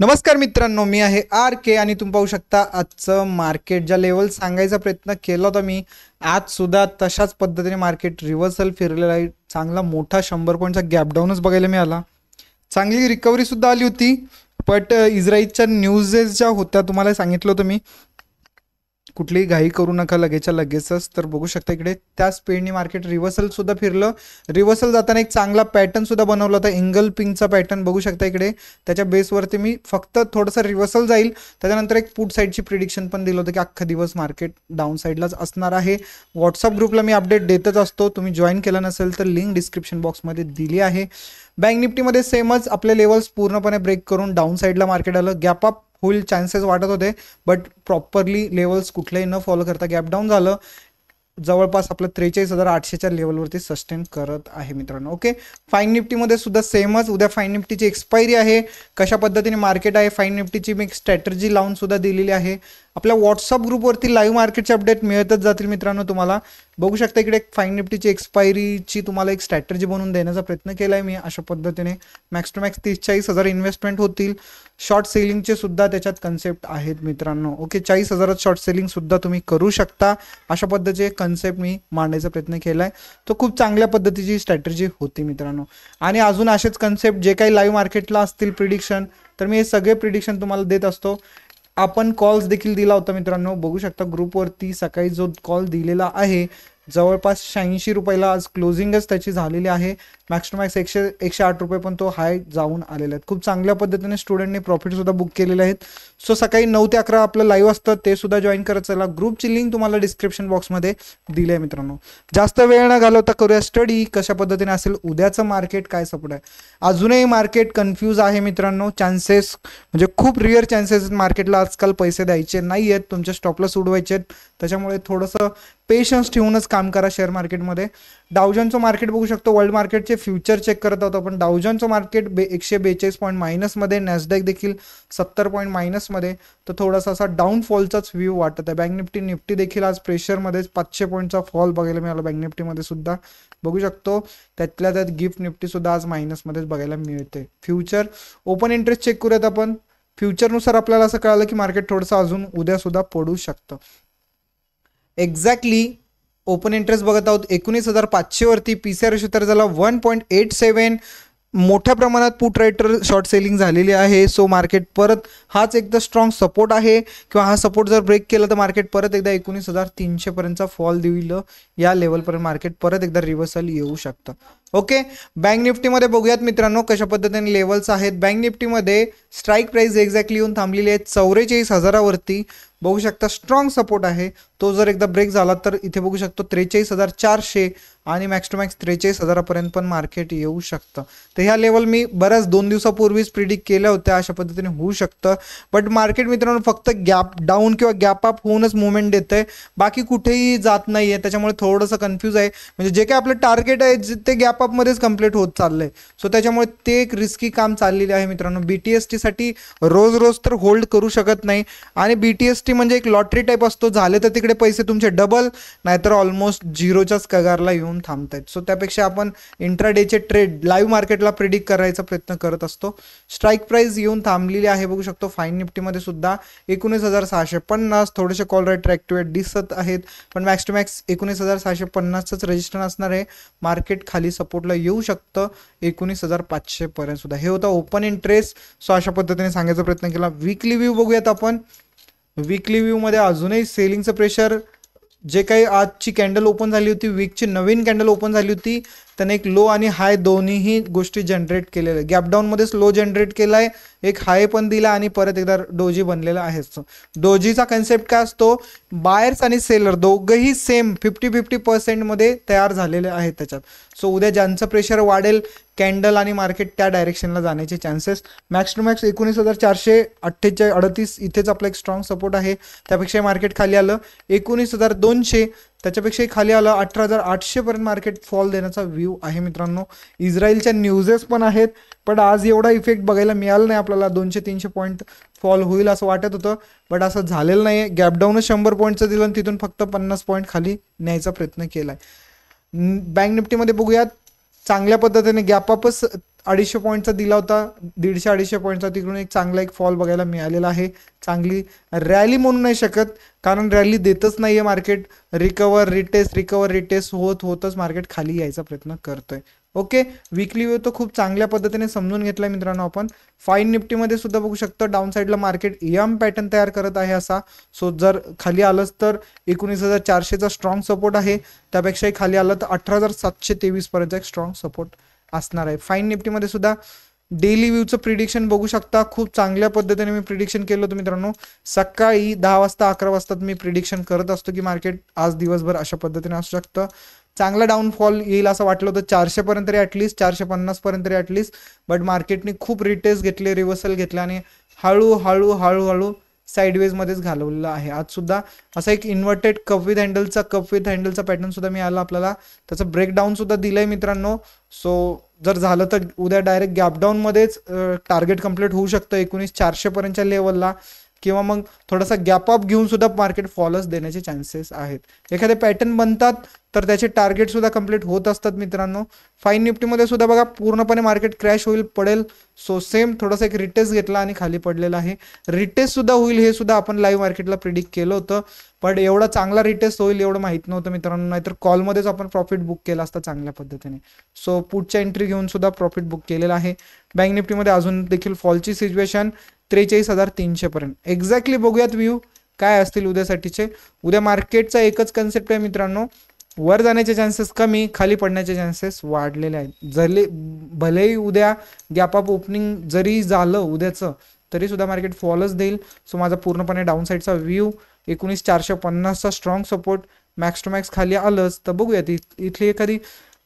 नमस्कार मित्रांनो मी आहे आर के आणि तुम्ही पाहू शकता आजचं मार्केट ज्या लेवल सांगायचा प्रयत्न केला होता मी आज सुद्धा तशाच पद्धतीने मार्केट रिव्हर्सल फिरलेला आहे चांगला मोठा शंभर पॉईंटचा गॅपडाऊनच बघायला मिळाला चांगली रिकव्हरी सुद्धा आली होती बट इस्राईलच्या न्यूजेस ज्या होत्या तुम्हाला सांगितलं होतं मी कुठलीही घाई करू नका लगेचच्या लगेचच तर बघू शकता इकडे त्याच स्पीडने मार्केट रिव्हर्सल सुद्धा फिरलं रिव्हर्सल जाताना एक चांगला पॅटर्न सुद्धा बनवला होता एंगल पिंकचा पॅटर्न बघू शकता इकडे त्याच्या बेसवरती मी फक्त थोडंसं रिव्हर्सल जाईल त्याच्यानंतर एक पुट साईडची प्रिडिक्शन पण दिलं होतं की अख्खा दिवस मार्केट डाऊन साईडलाच असणार आहे व्हॉट्सअप ग्रुपला मी अपडेट देतच असतो तुम्ही जॉईन केला नसेल तर लिंक डिस्क्रिप्शन बॉक्समध्ये दिली आहे बँक निफ्टीमध्ये सेमच आपले लेवल्स पूर्णपणे ब्रेक करून डाऊन साईडला मार्केट आलं गॅप अप होईल चान्सेस वाटत होते बट प्रॉपरली लेवल्स कुठलेही न फॉलो करता गॅप डाऊन झालं जवळपास आपलं त्रेचाळीस हजार आठशेच्या लेवलवरती सस्टेन करत आहे मित्रांनो ओके फाईन निफ्टीमध्ये सुद्धा सेमच उद्या फाईन निफ्टीची एक्सपायरी आहे कशा पद्धतीने मार्केट आहे फाईन निफ्टीची मी एक स्ट्रॅटर्जी लावून सुद्धा दिलेली आहे आपल्या व्हॉट्सअप ग्रुपवरती लाईव्ह मार्केटचे अपडेट मिळतच जातील मित्रांनो तुम्हाला बघू शकता इकडे एक फाईन निफ्टीची एक्सपायरीची तुम्हाला एक स्ट्रॅटर्जी बनवून देण्याचा प्रयत्न केला आहे मी अशा पद्धतीने मॅक्स टू मॅक्स तीस चाळीस हजार इन्व्हेस्टमेंट होतील शॉर्ट सेलिंगचे सुद्धा त्याच्यात कन्सेप्ट आहेत मित्रांनो ओके चाळीस हजारात शॉर्ट सेलिंग सुद्धा तुम्ही करू शकता अशा पद्धतीचे कन्सेप्ट मी मांडण्याचा प्रयत्न केला आहे तो खूप चांगल्या पद्धतीची स्ट्रॅटर्जी होती मित्रांनो आणि अजून असेच कन्सेप्ट जे काही लाईव्ह मार्केटला असतील प्रिडिक्शन तर मी हे सगळे प्रिडिक्शन तुम्हाला देत असतो आपण कॉल्स देखील दिला होता मित्रांनो बघू शकता ग्रुपवरती सकाळी जो कॉल दिलेला आहे जवळपास शहाऐंशी रुपयाला आज क्लोजिंगच त्याची झालेली आहे मॅक्स टू मॅक्स एकशे एकशे आठ रुपये पण तो हाय जाऊन आलेला आहेत खूप चांगल्या पद्धतीने स्टुडंटने प्रॉफिटसुद्धा बुक केलेले आहेत सो सकाळी नऊ ते अकरा आपलं लाईव्ह असतं ते सुद्धा जॉईन करत चला ग्रुपची लिंक तुम्हाला डिस्क्रिप्शन बॉक्समध्ये दिली आहे मित्रांनो जास्त वेळ न घालवता करूया स्टडी कशा पद्धतीने असेल उद्याचं मार्केट काय सपोर्ट आहे अजूनही मार्केट कन्फ्यूज आहे मित्रांनो चान्सेस म्हणजे खूप रिअर चान्सेस मार्केटला आजकाल पैसे द्यायचे नाही आहेत तुमच्या स्टॉपला सोडवायचे आहेत त्याच्यामुळे थोडंसं पेशन्स ठेवूनच काम काम करा शेअर मार्केटमध्ये डाऊजनचं मार्केट बघू शकतो वर्ल्ड मार्केटचे फ्युचर चेक करत होतो आपण डाऊजनचं मार्केट बे एकशे बेचाळीस पॉईंट मायनसमध्ये नॅसडॅक देखील सत्तर पॉईंट मायनसमध्ये तर थोडासा असा डाऊनफॉलचाच व्ह्यू वाटत आहे बँक निफ्टी निफ्टी देखील आज प्रेशरमध्ये पाचशे पॉईंटचा फॉल बघायला मिळाला बँक निफ्टीमध्ये सुद्धा बघू शकतो त्यातल्या त्यात गिफ्ट निफ्टी सुद्धा आज मायनसमध्येच बघायला मिळते फ्युचर ओपन इंटरेस्ट चेक करूयात आपण फ्युचरनुसार आपल्याला असं कळालं की मार्केट थोडंसं अजून उद्या सुद्धा पडू शकतं एक्झॅक्टली ओपन इंटरेस्ट बघत आहोत एकोणीस हजार पाचशेवरती पी सी आर तर झाला वन पॉईंट एट सेवन मोठ्या प्रमाणात पुट रायटर शॉर्ट सेलिंग झालेली आहे सो मार्केट परत हाच एकदा स्ट्रॉंग सपोर्ट आहे किंवा हा सपोर्ट जर ब्रेक केला तर मार्केट परत एकदा एकोणीस हजार तीनशेपर्यंतचा फॉल देईल या लेवलपर्यंत मार्केट परत एकदा रिव्हर्सल येऊ शकतं ओके बँक निफ्टीमध्ये बघूयात मित्रांनो कशा पद्धतीने लेवल्स आहेत बँक निफ्टीमध्ये स्ट्राईक प्राईस एक्झॅक्टली येऊन थांबलेली आहे चौवेचाळीस हजारावरती बघू शकता स्ट्रॉंग सपोर्ट आहे तो जर एकदा ब्रेक झाला तर इथे बघू शकतो त्रेचाळीस हजार चारशे आणि मॅक्स टू मॅक्स त्रेचाळीस हजारापर्यंत पण मार्केट येऊ शकतं तर ह्या लेवल मी बऱ्याच दोन दिवसापूर्वीच प्रिडिक्ट केल्या होत्या अशा पद्धतीने होऊ शकतं बट मार्केट मित्रांनो फक्त गॅप डाऊन किंवा गॅप अप होऊनच मुवमेंट देत आहे बाकी कुठेही जात नाही आहे त्याच्यामुळे थोडंसं कन्फ्यूज आहे म्हणजे जे काही आपलं टार्गेट आहे ते गॅप अपमध्येच कम्प्लीट होत चाललं आहे सो त्याच्यामुळे ते एक रिस्की काम चाललेलं आहे मित्रांनो बी टी एस टीसाठी रोज रोज तर होल्ड करू शकत नाही आणि बी टी एस म्हणजे एक लॉटरी टाईप असतो झाले तर तिकडे पैसे तुमचे डबल नाहीतर ऑलमोस्ट झिरोच्याच कगारला येऊन थांबत सो त्यापेक्षा आपण इंट्राडेचे ट्रेड लाईव्ह मार्केटला प्रिडिक्ट करायचा प्रयत्न करत असतो स्ट्राईक प्राईस येऊन थांबलेली आहे बघू शकतो फाईन निफ्टीमध्ये सुद्धा एकोणीस हजार सहाशे पन्नास थोडेसे कॉल राईट ट्रॅक्टिवेट दिसत आहेत पण मॅक्स टू मॅक्स एकोणीस हजार सहाशे पन्नासच रजिस्टर असणार आहे मार्केट खाली सपोर्टला येऊ शकतं एकोणीस हजार पाचशे पर्यंत सुद्धा हे होतं ओपन इंटरेस्ट सो अशा पद्धतीने सांगायचा प्रयत्न केला वीकली व्ह्यू बघूयात आपण वीकली व्ह्यूमध्ये अजूनही सेलिंगचं प्रेशर जे काही आजची कॅन्डल ओपन झाली होती वीकची नवीन कॅन्डल ओपन झाली होती त्याने एक लो आणि हाय दोन्हीही गोष्टी जनरेट केलेल्या गॅपडाऊनमध्येच लो जनरेट केला आहे एक हाय पण दिला आणि परत एकदा डोजी बनलेला आहे डोजीचा कन्सेप्ट काय असतो बायर्स आणि सेलर दोघंही सेम फिफ्टी फिफ्टी पर्सेंटमध्ये तयार झालेले आहेत त्याच्यात सो उद्या ज्यांचं प्रेशर वाढेल कॅन्डल आणि मार्केट त्या डायरेक्शनला जाण्याचे चान्सेस मॅक्स टू मॅक्स एकोणीस हजार चारशे अठ्ठेचाळीस अडतीस इथेच आपला एक स्ट्रॉंग सपोर्ट आहे त्यापेक्षा मार्केट खाली आलं एकोणीस हजार दोनशे त्याच्यापेक्षाही खाली आलं अठरा हजार आठशेपर्यंत मार्केट फॉल देण्याचा व्ह्यू आहे मित्रांनो इस्रायलच्या न्यूजेस पण आहेत पण आज एवढा इफेक्ट बघायला मिळाला नाही आपल्याला दोनशे तीनशे पॉईंट फॉल होईल असं वाटत होतं बट असं झालेलं नाही आहे गॅपडाऊनच शंभर पॉईंटचं दिलं आणि तिथून फक्त पन्नास पॉईंट खाली न्यायचा प्रयत्न केला आहे बँक निफ्टीमध्ये बघूयात चांगल्या पद्धतीने गॅपअपच अडीचशे पॉईंटचा दिला होता दीडशे अडीचशे पॉईंटचा तिकडून एक चांगला एक फॉल बघायला मिळालेला आहे चांगली रॅली म्हणू नाही शकत कारण रॅली देतच नाही आहे market recover retest recover retest होत होतच मार्केट खाली यायचा प्रयत्न करतोय ओके विकली व्यू तो खूप चांगल्या पद्धतीने समजून घेतला मित्रांनो आपण फाईन निफ्टीमध्ये सुद्धा बघू शकतो डाऊन साईडला मार्केट यम पॅटर्न तयार करत आहे असा सो जर खाली आलंच तर एकोणीस हजार चारशेचा स्ट्रॉंग सपोर्ट आहे त्यापेक्षाही खाली आलं तर अठरा हजार सातशे तेवीस पर्यंत एक स्ट्रॉंग सपोर्ट असणार आहे फाईन निफ्टीमध्ये सुद्धा डेली व्यूचं प्रिडिक्शन बघू शकता खूप चांगल्या पद्धतीने मी प्रिडिक्शन केलं होतं मित्रांनो सकाळी दहा वाजता अकरा वाजता मी प्रिडिक्शन करत असतो की मार्केट आज दिवसभर अशा पद्धतीने असू शकतं चांगला डाऊनफॉल येईल असं वाटलं होतं चारशेपर्यंत तरी ॲटलिस्ट चारशे पन्नासपर्यंत तरी ॲटलिस्ट बट मार्केटने खूप रिटेस्ट घेतले रिव्हर्सल घेतले आणि हळूहळू हळूहळू साईडवेजमध्येच घालवलेलं आहे आज सुद्धा असा एक इन्व्हर्टेड कप विथ हँडलचा कप विथ हँडलचा पॅटर्न सुद्धा आला आपल्याला त्याचं ब्रेकडाऊन सुद्धा दिलंय मित्रांनो सो जर झालं तर उद्या डायरेक्ट गॅपडाऊनमध्येच टार्गेट कम्प्लीट होऊ शकतं एकोणीस चारशेपर्यंतच्या लेवलला किंवा मग थोडासा गॅप अप घेऊन सुद्धा मार्केट फॉलच देण्याचे चान्सेस आहेत एखादे पॅटर्न बनतात तर त्याचे टार्गेट सुद्धा कम्प्लीट होत असतात मित्रांनो फाईन निफ्टीमध्ये सुद्धा बघा पूर्णपणे मार्केट क्रॅश होईल पडेल सो सेम थोडासा एक रिटेस्ट घेतला आणि खाली पडलेला आहे रिटेस्ट सुद्धा होईल हे सुद्धा आपण लाईव्ह मार्केटला प्रिडिक्ट केलं होतं पण एवढा चांगला रिटेस्ट होईल एवढं माहीत नव्हतं मित्रांनो नाहीतर कॉलमध्येच आपण प्रॉफिट बुक केला असता चांगल्या पद्धतीने सो पुढच्या एंट्री घेऊन सुद्धा प्रॉफिट बुक केलेला आहे बँक निफ्टीमध्ये अजून देखील फॉलची सिच्युएशन त्रेचाळीस हजार तीनशेपर्यंत एक्झॅक्टली बघूयात व्ह्यू काय असतील उद्यासाठीचे उद्या मार्केटचा एकच कन्सेप्ट आहे मित्रांनो वर जाण्याचे चान्सेस कमी खाली पडण्याचे चान्सेस वाढलेले आहेत जरी भलेही उद्या गॅप अप ओपनिंग जरी झालं उद्याचं तरी सुद्धा मार्केट फॉलच देईल सो माझा पूर्णपणे डाऊन साईडचा व्ह्यू एकोणीस चारशे पन्नासचा strong support max to max खाली आलंच तर बघूयात इथली एखादी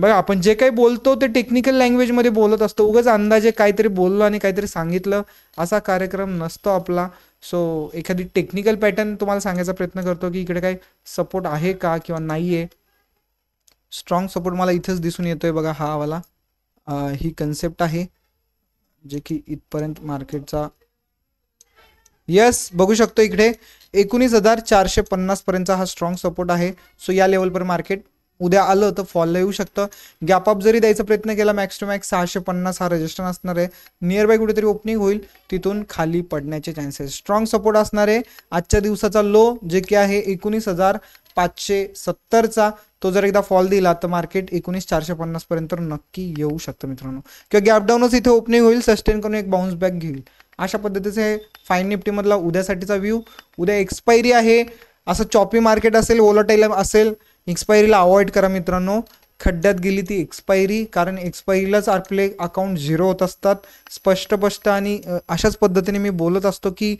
बघा आपण जे काही बोलतो ते टेक्निकल लँग्वेजमध्ये बोलत असतो उगाच अंदाजे काहीतरी बोललो आणि काहीतरी सांगितलं असा कार्यक्रम नसतो आपला सो एखादी टेक्निकल पॅटर्न तुम्हाला सांगायचा प्रयत्न करतो की इकडे काही सपोर्ट आहे का किंवा नाही आहे स्ट्रॉंग सपोर्ट मला इथंच दिसून येतोय बघा हा वाला ही कन्सेप्ट आहे जे की इथपर्यंत मार्केटचा यस बघू शकतो इकडे एकोणीस हजार चारशे पन्नास पर्यंतचा हा स्ट्रॉंग सपोर्ट आहे सो या लेवलवर मार्केट उद्या आलं तर फॉलला येऊ शकतं अप जरी द्यायचा प्रयत्न केला मॅक्स टू मॅक्स सहाशे पन्नास हा रजिस्टर असणार आहे नियर बाय कुठेतरी ओपनिंग होईल तिथून खाली पडण्याचे चान्सेस स्ट्रॉंग सपोर्ट असणार आहे आजच्या दिवसाचा लो जे की आहे एकोणीस हजार पाचशे सत्तरचा तो जर एकदा फॉल दिला तर मार्केट एकोणीस चारशे पन्नास पर्यंत नक्की येऊ शकतं मित्रांनो किंवा गॅपडाऊनच इथे ओपनिंग होईल सस्टेन करून एक बाउन्स बॅक घेईल अशा पद्धतीचे फाईन निफ्टीमधला उद्यासाठीचा व्ह्यू उद्या एक्सपायरी आहे असं चॉपी मार्केट असेल ओलाटाईल असेल एक्सपायरीला अवॉइड करा मित्रांनो खड्ड्यात गेली ती एक्सपायरी कारण एक्सपायरीलाच आपले अकाउंट झिरो होत असतात स्पष्ट स्पष्ट आणि अशाच पद्धतीने मी बोलत असतो की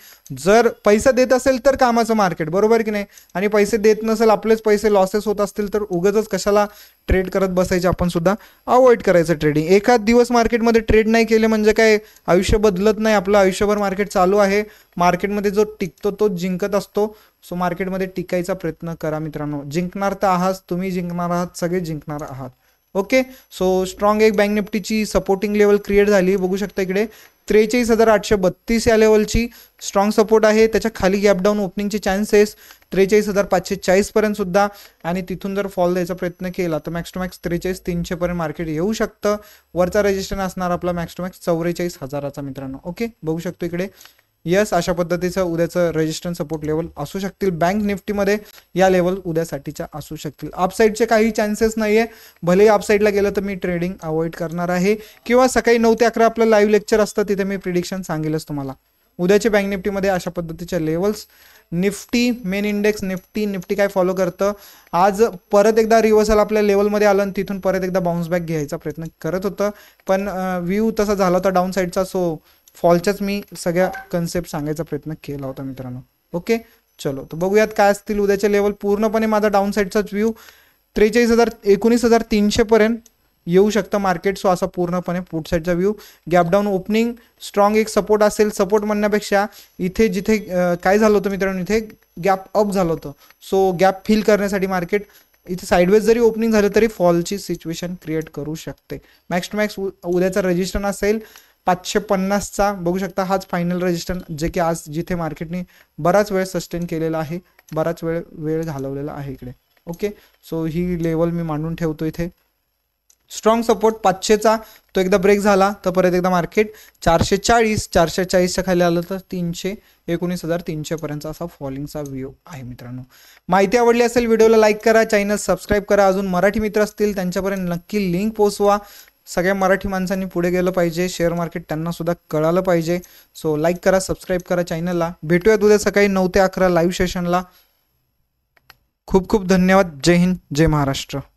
जर पैसा देत असेल तर कामाचं मार्केट बरोबर की नाही आणि पैसे देत नसेल आपलेच पैसे लॉसेस होत असतील तर उगच कशाला ट्रेड करत बसायचे आपण सुद्धा अवॉइड करायचं ट्रेडिंग एखाद दिवस मार्केटमध्ये ट्रेड नाही केले म्हणजे काय आयुष्य बदलत नाही आपलं आयुष्यभर मार्केट चालू आहे मार्केटमध्ये जो टिकतो तो जिंकत असतो सो मार्केटमध्ये टिकायचा प्रयत्न करा मित्रांनो जिंकणार तर आहात तुम्ही जिंकणार आहात सगळे जिंकणार आहात ओके सो स्ट्रॉंग एक बँक निफ्टीची सपोर्टिंग लेवल क्रिएट झाली बघू शकता इकडे त्रेचाळीस हजार आठशे बत्तीस या लेवलची स्ट्रॉंग सपोर्ट आहे त्याच्या खाली गॅपडाऊन ओपनिंगचे चान्सेस त्रेचाळीस हजार पाचशे चाळीसपर्यंत सुद्धा आणि तिथून जर फॉल द्यायचा प्रयत्न केला तर मॅक्स टू मॅक्स त्रेचाळीस तीनशेपर्यंत मार्केट येऊ शकतं वरचा रजिस्ट्रेशन असणार आपला मॅक्स टू मॅक्स चौवेचाळीस हजाराचा मित्रांनो ओके बघू शकतो इकडे यस अशा पद्धतीचं उद्याचं रजिस्ट्रन सपोर्ट लेवल असू शकतील बँक निफ्टीमध्ये या लेवल उद्यासाठीच्या असू शकतील अपसाईडचे काही चान्सेस नाही आहे भले अपसाईडला गेलं तर मी ट्रेडिंग अवॉइड करणार आहे किंवा सकाळी नऊ ते अकरा आपलं लाईव्ह लेक्चर असतं तिथे मी प्रिडिक्शन सांगेलच तुम्हाला उद्याच्या बँक निफ्टीमध्ये अशा पद्धतीच्या levels Nifty main index Nifty Nifty काय फॉलो करतं आज परत एकदा रिव्हर्सल आपल्या लेवलमध्ये आलं आणि तिथून परत एकदा बाउन्स बॅक घ्यायचा प्रयत्न करत होतं पण व्ह्यू तसा झाला होता डाऊन साईडचा सो फॉलच्याच मी सगळ्या कन्सेप्ट सांगायचा प्रयत्न केला होता मित्रांनो ओके चलो तर बघूयात काय असतील उद्याचे लेवल पूर्णपणे माझा डाऊन साईडचाच व्ह्यू त्रेचाळीस हजार एकोणीस हजार तीनशेपर्यंत येऊ शकतं मार्केट सो असा पूर्णपणे पुट साईडचा व्ह्यू गॅपडाऊन ओपनिंग स्ट्रॉंग एक सपोर्ट असेल सपोर्ट म्हणण्यापेक्षा इथे जिथे काय झालं होतं मित्रांनो इथे गॅप अप झालं होतं सो गॅप फिल करण्यासाठी मार्केट इथे साईडवेज जरी ओपनिंग झालं तरी फॉलची सिच्युएशन क्रिएट करू शकते मॅक्स टू मॅक्स उद्याचा रजिस्टन असेल पाचशे पन्नासचा बघू शकता हाच फायनल रजिस्टर जे की आज जिथे मार्केटने बराच वेळ सस्टेन केलेला आहे बराच वेळ वेळ घालवलेला आहे इकडे ओके सो ही लेवल मी मांडून ठेवतो इथे स्ट्रॉंग सपोर्ट पाचशेचा तो एकदा ब्रेक झाला तर परत एकदा मार्केट चारशे चाळीस चारशे चाळीसच्या खाली आलं तर तीनशे एकोणीस हजार तीनशेपर्यंत असा फॉलिंगचा व्ह्यू आहे मित्रांनो माहिती आवडली असेल व्हिडिओला लाईक करा चॅनल सबस्क्राईब करा अजून मराठी मित्र असतील त्यांच्यापर्यंत नक्की लिंक पोचवा सगळ्या मराठी माणसांनी पुढे गेलं पाहिजे शेअर मार्केट त्यांना सुद्धा कळालं पाहिजे सो लाईक करा सबस्क्राईब करा चॅनलला भेटूयात उद्या सकाळी नऊ ते अकरा लाईव्ह सेशनला खूप खूप धन्यवाद जय हिंद जय महाराष्ट्र